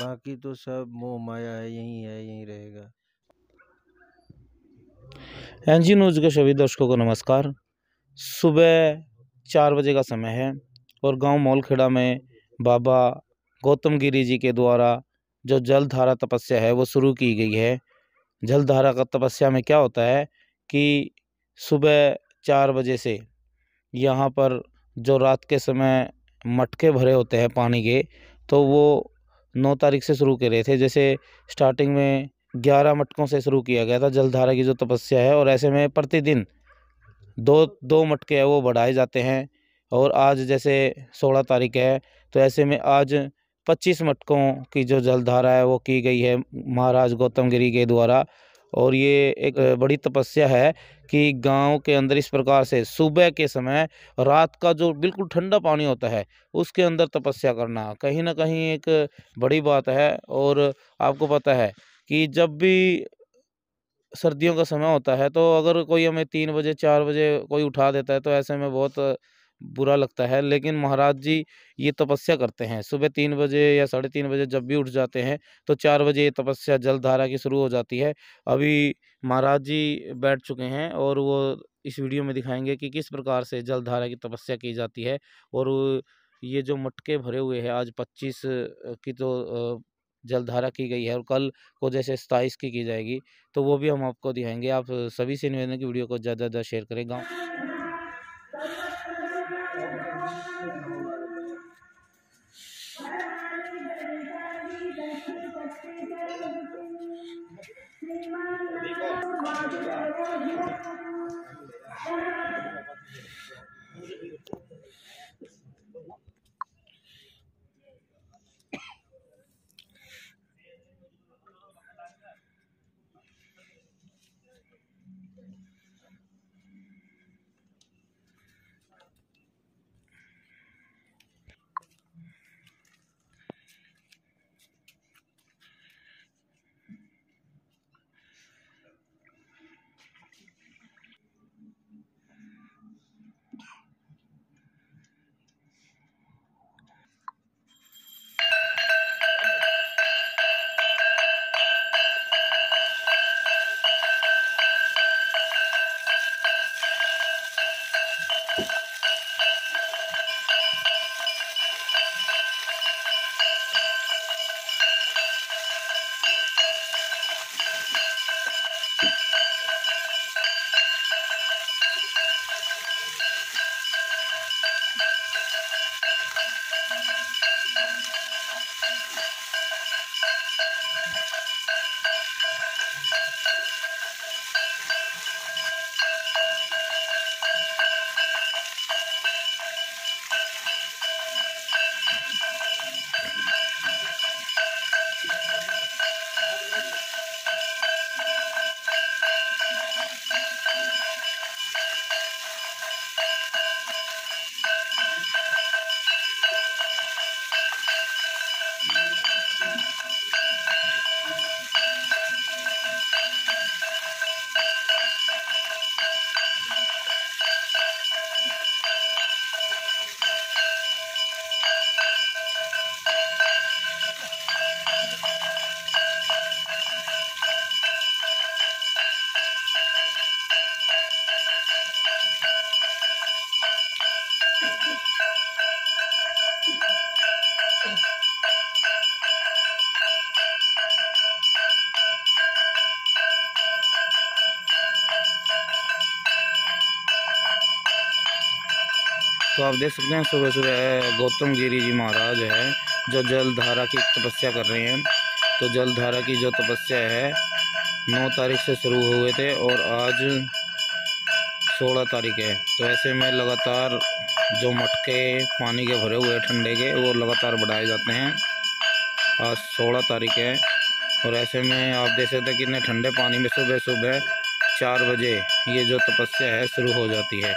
बाकी तो सब मोह माया है यहीं है यहीं रहेगा एन जी न्यूज़ के सभी दर्शकों को नमस्कार सुबह चार बजे का समय है और गांव मौलखेड़ा में बाबा गौतम गिरी जी के द्वारा जो जलधारा तपस्या है वो शुरू की गई है जलधारा का तपस्या में क्या होता है कि सुबह चार बजे से यहाँ पर जो रात के समय मटके भरे होते हैं पानी के तो वो नौ तारीख से शुरू करे थे जैसे स्टार्टिंग में ग्यारह मटकों से शुरू किया गया था जलधारा की जो तपस्या है और ऐसे में प्रतिदिन दो दो मटके हैं वो बढ़ाए जाते हैं और आज जैसे सोलह तारीख है तो ऐसे में आज पच्चीस मटकों की जो जलधारा है वो की गई है महाराज गौतम गिरी के द्वारा और ये एक बड़ी तपस्या है कि गांव के अंदर इस प्रकार से सुबह के समय रात का जो बिल्कुल ठंडा पानी होता है उसके अंदर तपस्या करना कहीं ना कहीं एक बड़ी बात है और आपको पता है कि जब भी सर्दियों का समय होता है तो अगर कोई हमें तीन बजे चार बजे कोई उठा देता है तो ऐसे में बहुत बुरा लगता है लेकिन महाराज जी ये तपस्या करते हैं सुबह तीन बजे या साढ़े तीन बजे जब भी उठ जाते हैं तो चार बजे ये तपस्या जल धारा की शुरू हो जाती है अभी महाराज जी बैठ चुके हैं और वो इस वीडियो में दिखाएंगे कि किस प्रकार से जल धारा की तपस्या की जाती है और ये जो मटके भरे हुए हैं आज पच्चीस की तो जलधारा की गई है और कल को जैसे सताईस की की जाएगी तो वो भी हम आपको दिखाएंगे आप सभी से निवेदन की वीडियो को ज़्यादा ज़्यादा शेयर करें गाँव तो आप देख सकते हैं सुबह सुबह गौतम गिरी जी महाराज है जो जल धारा की तपस्या कर रहे हैं तो जल धारा की जो तपस्या है नौ तारीख से शुरू हुए थे और आज सोलह तारीख है तो ऐसे में लगातार जो मटके पानी के भरे हुए ठंडे के वो लगातार बढ़ाए जाते हैं आज सोलह तारीख है और ऐसे में आप देख सकते हैं कितने ठंडे पानी में सुबह सुबह चार बजे ये जो तपस्या है शुरू हो जाती है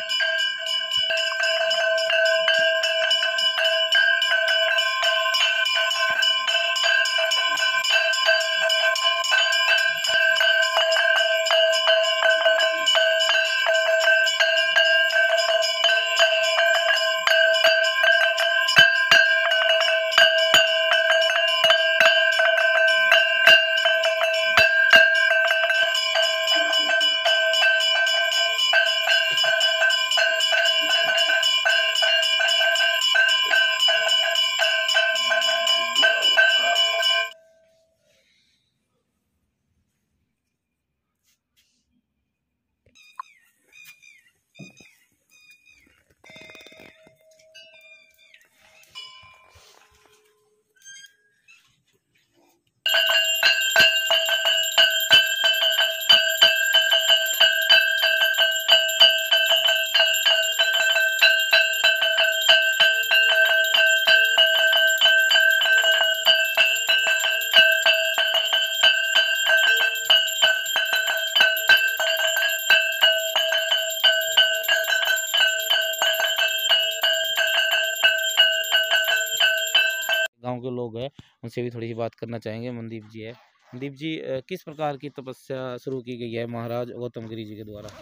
लोग हैं उनसे भी थोड़ी सी बात करना चाहेंगे मनदीप जी है मनदीप जी किस प्रकार की तपस्या शुरू की गई है महाराज गौतम गिरी जी के द्वारा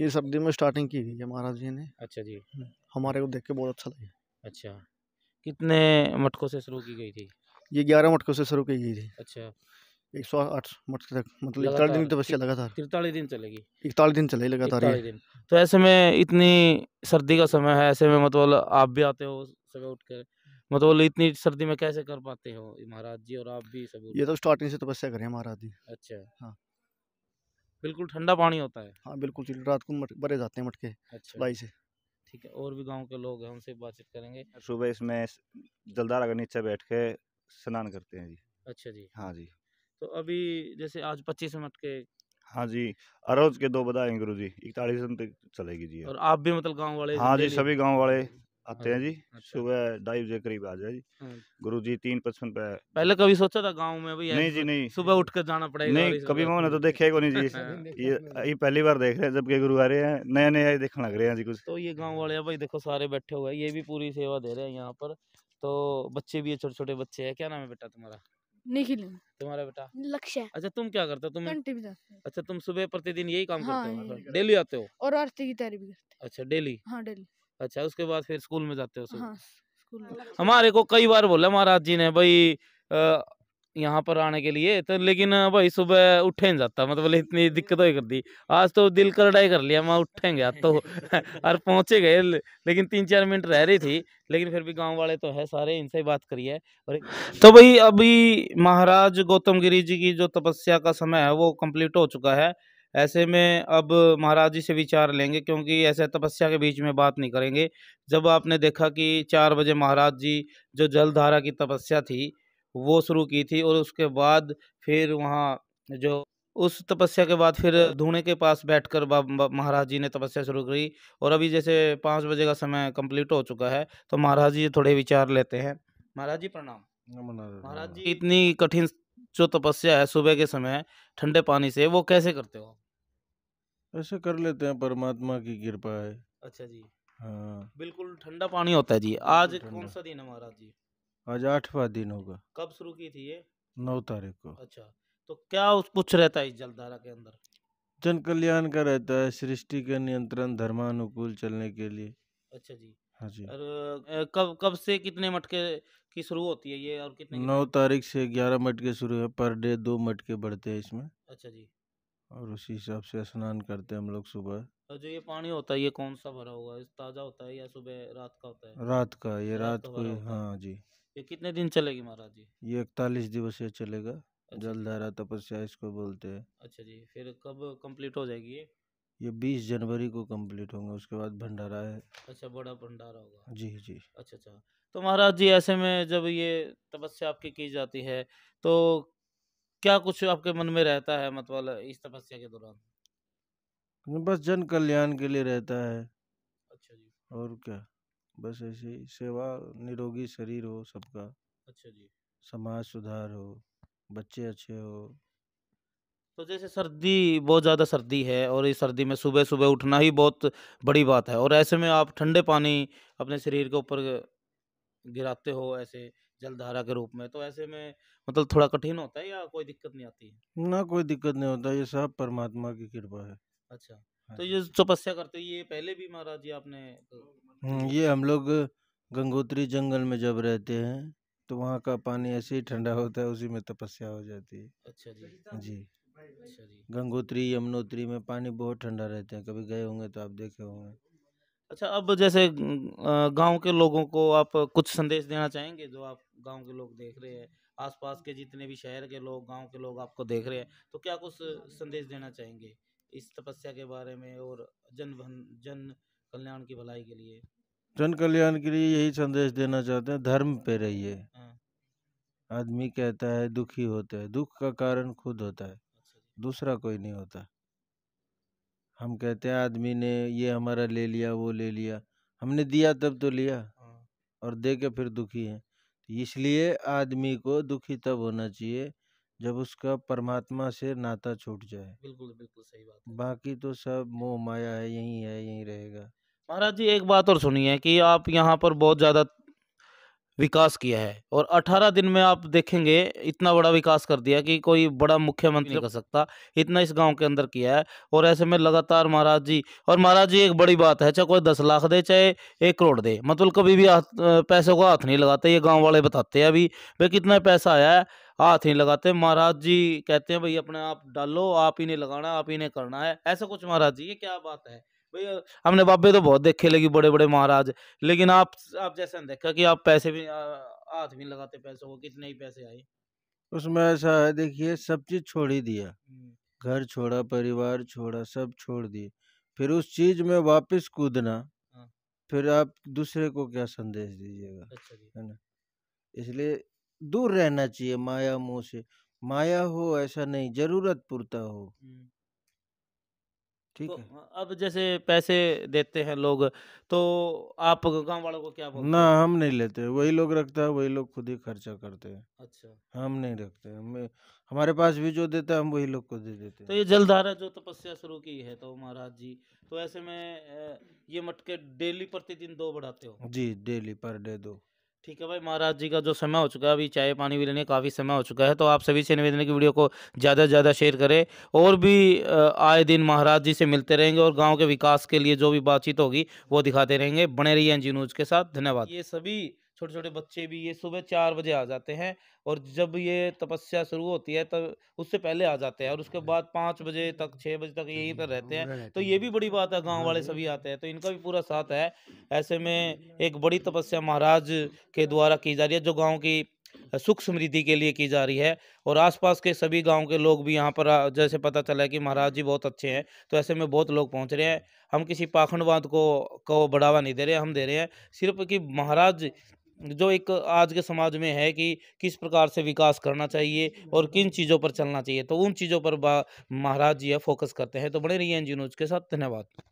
ये सब दिन में स्टार्टिंग की गई है महाराज जी ने अच्छा जी हम्म, हमारे को देख के बहुत अच्छा लगे अच्छा कितने मटकों से शुरू की गई थी ये ग्यारह मटकों से शुरू की गई थी अच्छा एक सौ आठ मटक तक मतलब इकतालीस दिन तपस्या लगातार तिरतालीस दिन चलेगी इकतालीस दिन चलेगी लगातार दिन तो ऐसे में इतनी सर्दी का समय है ऐसे में मतलब आप भी आते हो सुबह उठ कर मतलब बोले इतनी सर्दी में कैसे कर पाते हो महाराज जी और आप भी सब ये तो स्टार्टिंग से तपस्या तो करें महाराज जी अच्छा हाँ बिल्कुल ठंडा पानी होता है हाँ बिल्कुल रात को भरे जाते हैं मटके अच्छा से ठीक है और भी गांव के लोग हैं उनसे बातचीत करेंगे सुबह इसमें जलदारा के नीचे बैठ के स्नान करते हैं जी अच्छा जी हाँ जी तो अभी जैसे आज पच्चीस मटके हाँ जी अरोज के दो बताएंगे गुरु जी इकतालीस चलेगी जी और आप भी मतलब गाँव वाले हाँ जी सभी गाँव वाले आते हैं हाँ, जी अच्छा। सुबह ढाई बजे करीब आ जाए जी अच्छा। गुरु जी तीन पचपन पे पहले कभी सोचा था गांव में भैया नहीं जी नहीं सुबह उठ कर जाना पड़ेगा नहीं कभी मैंने तो देखे को नहीं जी हाँ, हाँ। ये ये पहली बार देख रहे हैं जबकि गुरु आ रहे हैं नया नया देखने लग रहे हैं जी कुछ तो ये गाँव वाले भाई देखो सारे बैठे हुए ये भी पूरी सेवा दे रहे हैं यहाँ पर तो बच्चे भी है छोटे छोटे बच्चे है क्या नाम है बेटा तुम्हारा निखिल तुम्हारा बेटा लक्ष्य अच्छा तुम क्या करते हो तुम अच्छा तुम सुबह प्रतिदिन यही काम करते हो डेली आते हो और आरती की तैयारी भी करते अच्छा डेली हाँ डेली अच्छा उसके बाद फिर स्कूल में जाते हो सुबह हाँ स्कूल हमारे को कई बार बोला महाराज जी ने भाई यहाँ पर आने के लिए तो लेकिन भाई सुबह उठे नहीं जाता मतलब इतनी दिक्कत हो कर दी आज तो दिल कर डाई कर लिया वहाँ उठेंगे तो और पहुँचे गए लेकिन तीन चार मिनट रह रही थी लेकिन फिर भी गांव वाले तो है सारे इनसे ही बात करी है और तो भाई अभी महाराज गौतम गिरी जी की जो तपस्या का समय है वो कम्प्लीट हो चुका है ऐसे में अब महाराज जी से विचार लेंगे क्योंकि ऐसे तपस्या के बीच में बात नहीं करेंगे जब आपने देखा कि चार बजे महाराज जी जो जलधारा की तपस्या थी वो शुरू की थी और उसके बाद फिर वहाँ जो उस तपस्या के बाद फिर धूणे के पास बैठकर कर महाराज जी ने तपस्या शुरू करी और अभी जैसे पाँच बजे का समय कंप्लीट हो चुका है तो महाराज जी थोड़े विचार लेते हैं महाराज जी प्रणाम महाराज जी इतनी कठिन जो तपस्या है सुबह के समय ठंडे पानी से वो कैसे करते हो ऐसे कर लेते हैं परमात्मा की कृपा है अच्छा जी हाँ बिल्कुल ठंडा पानी होता है जी आज कौन सा दिन है महाराज जी आज आठवा दिन होगा कब शुरू की थी ये नौ तारीख को अच्छा तो क्या उस कुछ रहता है इस जलधारा के अंदर जन कल्याण का रहता है सृष्टि के नियंत्रण धर्मानुकूल चलने के लिए अच्छा जी हाँ जी और कब कब से कितने मटके की शुरू होती है ये और कितने नौ तारीख से ग्यारह मटके शुरू है पर डे दो मटके बढ़ते हैं इसमें अच्छा जी और उसी हिसाब से स्नान करते हैं हम लोग सुबह और जो ये पानी होता है ये कौन सा भरा होगा इस ताज़ा होता है या सुबह रात का होता है रात का ये रात, को हाँ जी ये कितने दिन चलेगी महाराज जी ये इकतालीस दिवस ये चलेगा अच्छा जलधारा तपस्या इसको बोलते हैं अच्छा जी फिर कब कंप्लीट हो जाएगी ये ये बीस जनवरी को कंप्लीट होंगे उसके बाद भंडारा है अच्छा बड़ा भंडारा होगा जी जी अच्छा अच्छा तो महाराज जी ऐसे में जब ये तपस्या आपकी की जाती है तो क्या कुछ आपके मन में रहता है मतलब इस तपस्या के दौरान बस जन कल्याण के लिए रहता है अच्छा जी और क्या बस ऐसे ही सेवा निरोगी शरीर हो सबका अच्छा जी समाज सुधार हो बच्चे अच्छे हो तो जैसे सर्दी बहुत ज़्यादा सर्दी है और इस सर्दी में सुबह सुबह उठना ही बहुत बड़ी बात है और ऐसे में आप ठंडे पानी अपने शरीर के ऊपर गिराते हो ऐसे जलधारा के रूप में तो ऐसे में मतलब थोड़ा कठिन होता है या कोई दिक्कत नहीं आती ना कोई दिक्कत नहीं होता ये सब परमात्मा की कृपा है अच्छा हाँ तो ये तपस्या करते ये पहले भी महाराज जी आपने ये हम लोग गंगोत्री जंगल में जब रहते हैं तो वहाँ का पानी ऐसे ही ठंडा होता है उसी में तपस्या हो जाती है अच्छा जी जी अच्छा गंगोत्री यमुनोत्री में पानी बहुत ठंडा रहता है कभी गए होंगे तो आप देखे होंगे अच्छा अब जैसे गांव के लोगों को आप कुछ संदेश देना चाहेंगे जो आप गांव के लोग देख रहे हैं आसपास के जितने भी शहर के लोग गांव के लोग आपको देख रहे हैं तो क्या कुछ संदेश देना चाहेंगे इस तपस्या के बारे में और जन जन कल्याण की भलाई के लिए जन कल्याण के लिए यही संदेश देना चाहते हैं धर्म पे रहिए हाँ। आदमी कहता है दुखी होता है दुख का कारण खुद होता है अच्छा दूसरा कोई नहीं होता हम कहते हैं आदमी ने ये हमारा ले लिया वो ले लिया हमने दिया तब तो लिया हाँ। और दे के फिर दुखी है इसलिए आदमी को दुखी तब होना चाहिए जब उसका परमात्मा से नाता छूट जाए बिल्कुल बिल्कुल सही बात है। बाकी तो सब मोह माया है यही है यही रहेगा महाराज जी एक बात और सुनिए कि आप यहाँ पर बहुत ज़्यादा विकास किया है और 18 दिन में आप देखेंगे इतना बड़ा विकास कर दिया कि कोई बड़ा मुख्यमंत्री कर सकता इतना इस गांव के अंदर किया है और ऐसे में लगातार महाराज जी और महाराज जी एक बड़ी बात है चाहे कोई दस लाख दे चाहे एक करोड़ दे मतलब कभी भी पैसों को हाथ नहीं लगाते ये गाँव वाले बताते हैं अभी भाई कितना पैसा आया है हाथ नहीं लगाते महाराज जी कहते हैं भाई अपने आप डालो आप ही ने लगाना आप ही ने करना है ऐसा कुछ महाराज जी ये क्या बात है भैया हमने बाबे तो बहुत देखे लेकिन बड़े बड़े महाराज लेकिन आप आप जैसे ने देखा कि आप पैसे भी हाथ भी लगाते पैसों को कितने ही पैसे आए उसमें ऐसा है देखिए सब चीज छोड़ ही दिया हम्म। घर छोड़ा परिवार छोड़ा सब छोड़ दिए फिर उस चीज में वापस कूदना हाँ। फिर आप दूसरे को क्या संदेश दीजिएगा अच्छा है ना इसलिए दूर रहना चाहिए माया मोह से माया हो ऐसा नहीं जरूरत पूर्ता हो हम्म। ठीक तो है अब जैसे पैसे देते हैं लोग तो आप गांव वालों को क्या बोलते ना हम नहीं लेते वही लोग रखता है वही लोग खुद ही खर्चा करते हैं अच्छा हम नहीं रखते हमें हमारे पास भी जो देता है हम वही लोग को दे देते तो ये जलधारा जो तपस्या शुरू की है तो महाराज जी तो ऐसे में ये मटके डेली प्रतिदिन दो बढ़ाते हो जी डेली पर डे दो ठीक है भाई महाराज जी का जो समय हो चुका है अभी चाय पानी भी लेने काफ़ी समय हो चुका है तो आप सभी से निवेदन है कि वीडियो को ज़्यादा से ज़्यादा शेयर करें और भी आए दिन महाराज जी से मिलते रहेंगे और गांव के विकास के लिए जो भी बातचीत होगी वो दिखाते रहेंगे बने रहिए एन जी न्यूज़ के साथ धन्यवाद ये सभी छोटे छोटे बच्चे भी ये सुबह चार बजे आ जाते हैं और जब ये तपस्या शुरू होती है तब उससे पहले आ जाते हैं और उसके बाद पाँच बजे तक छः बजे तक यहीं पर रहते हैं तो ये भी बड़ी बात है गांव हाँ वाले सभी आते हैं तो इनका भी पूरा साथ है ऐसे में एक बड़ी तपस्या महाराज के द्वारा की जा रही है जो गाँव की सुख समृद्धि के लिए की जा रही है और आसपास के सभी गांव के लोग भी यहाँ पर जैसे पता चला है कि महाराज जी बहुत अच्छे हैं तो ऐसे में बहुत लोग पहुँच रहे हैं हम किसी पाखंडवाद को को बढ़ावा नहीं दे रहे हम दे रहे हैं सिर्फ कि महाराज जो एक आज के समाज में है कि किस प्रकार से विकास करना चाहिए और किन चीज़ों पर चलना चाहिए तो उन चीज़ों पर महाराज जी है फोकस करते हैं तो बने रहिए एन जी न्यूज़ के साथ धन्यवाद